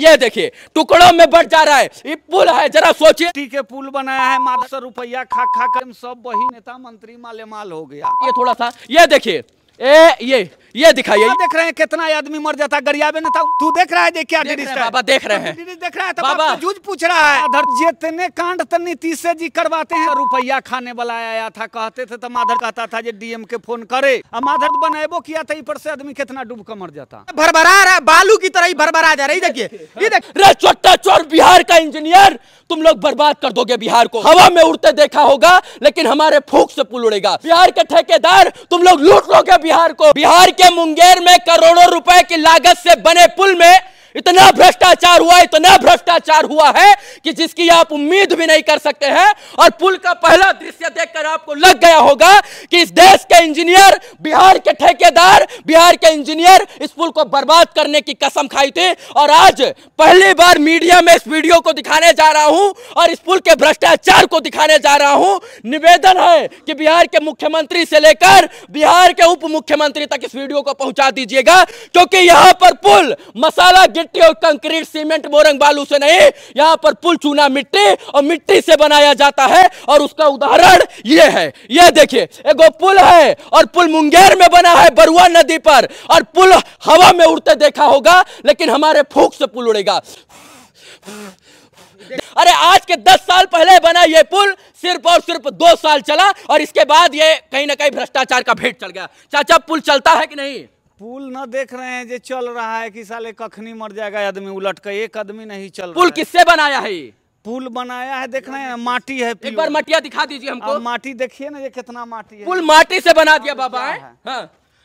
ये देखिए टुकड़ों में बढ़ जा रहा है ये पुल है जरा सोचिए है पुल बनाया है मात्र सौ रुपया खा खा कर सब वही नेता मंत्री मालेमाल हो गया ये थोड़ा सा ये देखिए ए ये ये दिखाइए देख रहे हैं कितना आदमी मर जाता गरिया में था तू देख रहा है देख क्या बाबा देख रहे हैं देख रहा है बाबा जूझ पूछ रहा है अधर जितने कांड नीतीश से जी करवाते हैं रुपया खाने वाला आया था कहते थे तो माधर कहता था जो डीएम के फोन करे माधर बनेबो किया था तो पर से आदमी कितना डूब के मर जाता भरभरा रहा बालू की तरह ही भरभरा जा रही देखिए ये देख रे चोट्टा चोर बिहार का इंजीनियर तुम लोग बर्बाद कर दोगे बिहार को हवा में उड़ते देखा होगा लेकिन हमारे फूक से पुल उड़ेगा बिहार के ठेकेदार तुम लोग लूट लोगे बिहार को बिहार के मुंगेर में करोड़ों रुपए की लागत से बने पुल में इतना भ्रष्टाचार हुआ इतना भ्रष्टाचार हुआ है कि जिसकी आप उम्मीद भी नहीं कर सकते हैं और पुल का पहला दृश्य देखकर आपको लग गया होगा कि इस देश के इंजीनियर बिहार के ठेकेदार बिहार के इंजीनियर इस पुल को बर्बाद करने की कसम खाई थी और आज पहली बार मीडिया में इस वीडियो को दिखाने जा रहा हूं और इस पुल के भ्रष्टाचार को दिखाने जा रहा हूं निवेदन है कि बिहार के मुख्यमंत्री से लेकर बिहार के उप मुख्यमंत्री तक इस वीडियो को पहुंचा दीजिएगा क्योंकि यहां पर पुल मसाला गिर मिट्टी और कंक्रीट सीमेंट मोरंग बालू से नहीं यहां पर पुल चूना मिट्टी और मिट्टी से बनाया जाता है और उसका उदाहरण ये है ये देखिए एगो पुल है और पुल मुंगेर में बना है बरुआ नदी पर और पुल हवा में उड़ते देखा होगा लेकिन हमारे फूक से पुल उड़ेगा अरे आज के दस साल पहले बना ये पुल सिर्फ और सिर्फ दो साल चला और इसके बाद ये कहीं ना कहीं भ्रष्टाचार का भेंट चल गया चाचा पुल चलता है कि नहीं पुल ना देख रहे हैं जो चल रहा है कि साले कखनी मर जाएगा आदमी उलट कर एक आदमी नहीं चल पुल किससे बनाया है पुल बनाया है देख रहे हैं माटी है एक बार मटिया दिखा दीजिए हमको माटी देखिए ना ये कितना माटी है पुल माटी से बना दिया हाँ, बाबा है हाँ,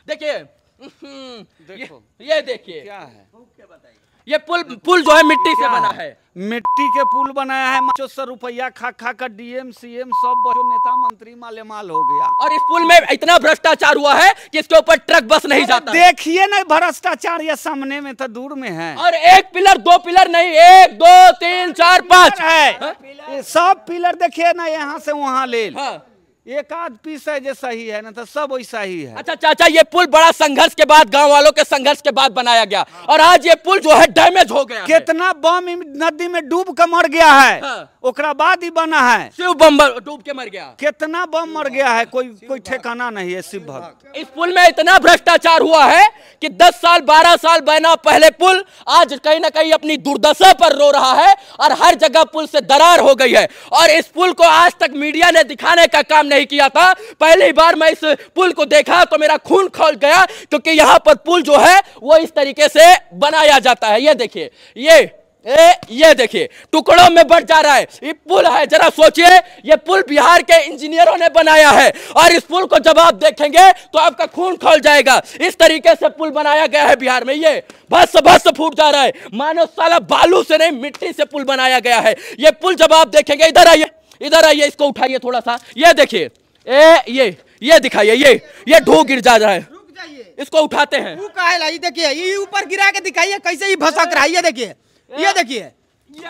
देखिए हम्म, हम्म, देखो ये, ये देखिए क्या है बताइए ये पुल पुल जो है मिट्टी से बना है मिट्टी के पुल बनाया है बच्चों सौ रुपया खा खा कर डीएम सीएम सब बच्चों नेता मंत्री माले माल हो गया और इस पुल में इतना भ्रष्टाचार हुआ है कि इसके ऊपर ट्रक बस नहीं जाता देखिए ना भ्रष्टाचार ये सामने में तो दूर में है और एक पिलर दो पिलर नहीं एक दो तीन चार पाँच है हाँ? सब पिलर देखिए ना यहाँ से वहाँ ले हाँ। एक आध पीस है जैसा ही है ना तो सब वैसा ही है अच्छा चाचा ये पुल बड़ा संघर्ष के बाद गांव वालों के संघर्ष के बाद बनाया गया और आज ये पुल जो है डैमेज हो गया कितना बम नदी में डूब कर मर गया है हाँ। बाद ही बना है शिव बम डूब के मर गया कितना बम मर गया है कोई कोई ठिकाना नहीं है शिव भक्त इस पुल में इतना भ्रष्टाचार हुआ है कि 10 साल 12 साल बना पहले पुल आज कहीं ना कहीं अपनी दुर्दशा पर रो रहा है और हर जगह पुल से दरार हो गई है और इस पुल को आज तक मीडिया ने दिखाने का काम नहीं किया था पहली बार मैं इस पुल को देखा तो मेरा खून खोल गया क्योंकि यहाँ पर पुल जो है वो इस तरीके से बनाया जाता है ये देखिए ये ए, ये देखिए टुकड़ों में बढ़ जा रहा है ये पुल है जरा सोचिए ये पुल बिहार के इंजीनियरों ने बनाया है और इस पुल को जब आप देखेंगे तो आपका खून खोल जाएगा इस तरीके से पुल बनाया गया है बिहार में ये भस भस फूट जा रहा है मानो साला बालू से नहीं मिट्टी से पुल बनाया गया है ये पुल जब आप देखेंगे इधर आइए इधर आइए इसको उठाइए थोड़ा सा ये देखिए ए ये ये दिखाइए ये ये ढो गिर जा रहा है इसको उठाते हैं देखिए ये ऊपर गिरा के दिखाइए कैसे ही भसक रहा है ये देखिए हाँ। ये देखिए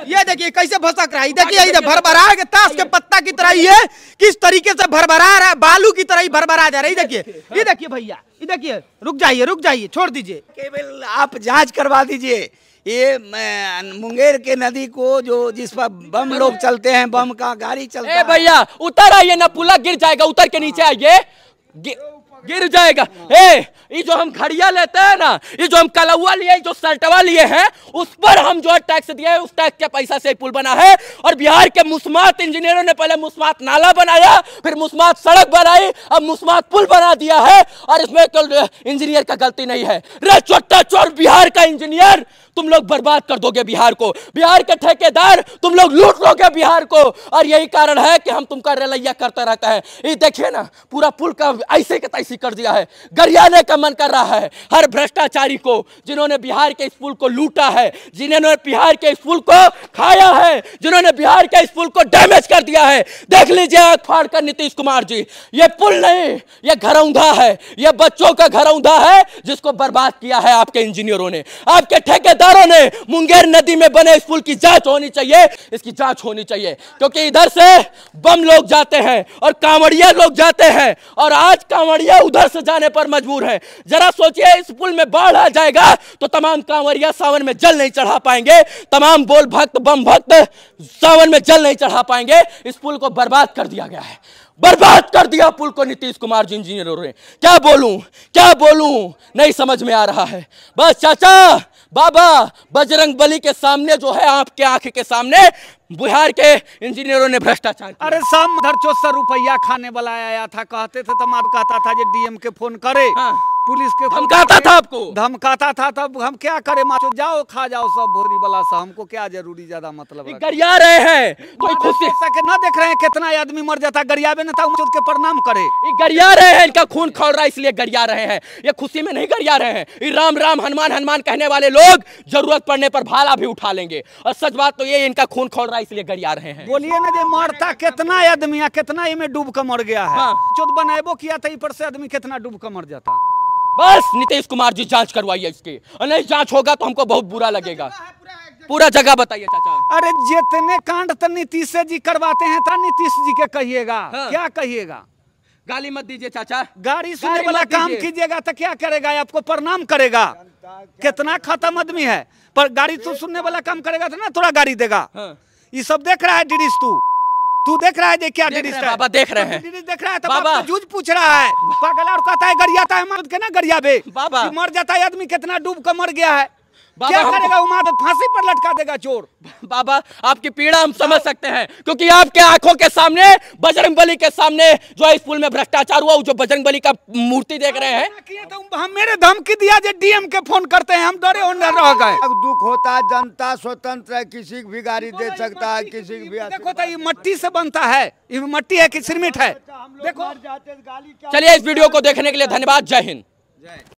ये देखिए कैसे भसक रहा है देखिए इधर भरभरा है ताश के पत्ता की तरह ये किस तरीके से भरभरा रहा है बालू की तरह भरभरा जा रहा है देखिए ये हाँ। देखिए भैया ये देखिए रुक जाइए रुक जाइए छोड़ दीजिए केवल आप जांच करवा दीजिए ये मुंगेर के नदी को जो जिस पर बम लोग चलते हैं बम का गाड़ी चलते भैया उतर आइए ना पुला गिर जाएगा उतर के नीचे आइए गिर जाएगा ए ये जो हम घड़िया लेते हैं ना ये जो हम कलौआ लिए जो सल्टवा लिए हैं उस पर हम जो टैक्स दिए हैं उस टैक्स के पैसा से पुल बना है और बिहार के मुस्मात इंजीनियरों ने पहले मुस्मात नाला बनाया फिर मुस्मात सड़क बनाई अब मुस्मात पुल बना दिया है और इसमें कल तो इंजीनियर का गलती नहीं है रे चोटा चोर बिहार का इंजीनियर तुम लोग बर्बाद कर दोगे बिहार को बिहार के ठेकेदार तुम लोग लूट लोगे बिहार को और यही कारण है कि हम तुमका रलैया करते रहते हैं ये देखिए ना पूरा पुल का ऐसे के केवाईसी कर दिया है गरियाने का मन कर रहा है हर भ्रष्टाचारी को जिन्होंने बिहार के स्कूल को लूटा है जिन्होंने बिहार के स्कूल को खाया है जिन्होंने बिहार के स्कूल को डैमेज कर दिया है देख लीजिए आंख फाड़ कर नीतीश कुमार जी ये पुल नहीं ये घरौंधा है ये बच्चों का घरौंधा है जिसको बर्बाद किया है आपके इंजीनियरों ने आपके ठेकेदारों ने मुंगेर नदी में बने स्कूल की जांच होनी चाहिए इसकी जांच होनी चाहिए क्योंकि इधर से बम लोग जाते हैं और कांवड़िया लोग जाते हैं और आज कांवड़िया लिए उधर से जाने पर मजबूर है जरा सोचिए इस पुल में बाढ़ आ जाएगा तो तमाम कांवरिया सावन में जल नहीं चढ़ा पाएंगे तमाम बोल भक्त बम भक्त सावन में जल नहीं चढ़ा पाएंगे इस पुल को बर्बाद कर दिया गया है बर्बाद कर दिया पुल को नीतीश कुमार जी इंजीनियरों ने क्या बोलूं क्या बोलूं नहीं समझ में आ रहा है बस चाचा बाबा बजरंग बली के सामने जो है आपके आंख के सामने बिहार के इंजीनियरों ने भ्रष्टाचार अरे सब धरचो सौ रुपया खाने वाला आया था कहते थे तमाम कहता था जो डीएम के फोन करे हाँ। पुलिस के धमकाता था आपको धमकाता था तब हम क्या करें माचो जाओ खा जाओ सब भोरी वाला सा हमको क्या जरूरी ज्यादा मतलब गरिया रहे हैं कोई खुशी ना देख रहे हैं कितना आदमी मर जाता गरियाबे ना था के प्रणाम करे ये गरिया रहे हैं इनका खून खोल रहा है इसलिए गरिया रहे हैं ये खुशी में नहीं गरिया रहे हैं ये राम राम हनुमान हनुमान कहने वाले लोग जरूरत पड़ने पर भाला भी उठा लेंगे और सच बात तो ये इनका खून खोल रहा है इसलिए गरिया रहे हैं बोलिए ना ये मरता कितना आदमी कितना में डूब कर मर गया है हाँ। चुत बनेबो किया था तो पर से आदमी कितना डूब कर मर जाता बस नीतीश कुमार जी जांच करवाइए इसकी और नहीं जांच होगा तो हमको बहुत बुरा लगेगा पूरा जगह बताइए चाचा अरे जितने कांड तो नीतीश जी करवाते हैं तो नीतीश जी के कहिएगा हाँ। क्या कहिएगा गाली मत दीजिए चाचा गाड़ी सुनने वाला काम कीजिएगा तो क्या करेगा आपको प्रणाम करेगा कितना खत्म आदमी है पर गाड़ी तो सुनने वाला काम करेगा तो ना थोड़ा गाड़ी देगा हाँ। ये सब देख रहा है डिडिस तू तू देख रहा है देखिए देख रहे बाबा देख रहे हैं देख रहा है तो बाबा जूझ पूछ रहा है पागल और कहता है गरियाता तो है मर्द के ना गरिया बे बाबा मर जाता है आदमी कितना डूब कर मर गया है क्या करेगा उमाद फांसी पर लटका देगा चोर बाबा आपकी पीड़ा हम समझ सकते हैं क्योंकि आपके आंखों के सामने बजरंग बली के सामने जो है स्कूल में भ्रष्टाचार हुआ जो बजरंग बली का मूर्ति देख रहे हैं तो हम मेरे धमकी दिया जो डीएम के फोन करते हैं हम डरे रह गए दुख होता है जनता स्वतंत्र है किसी भी गाड़ी दे सकता है किसी भी देखो तो ये मट्टी से बनता है ये मट्टी है कि सिरमिट है अच्छा, देखो चलिए इस वीडियो को देखने के लिए धन्यवाद जय हिंद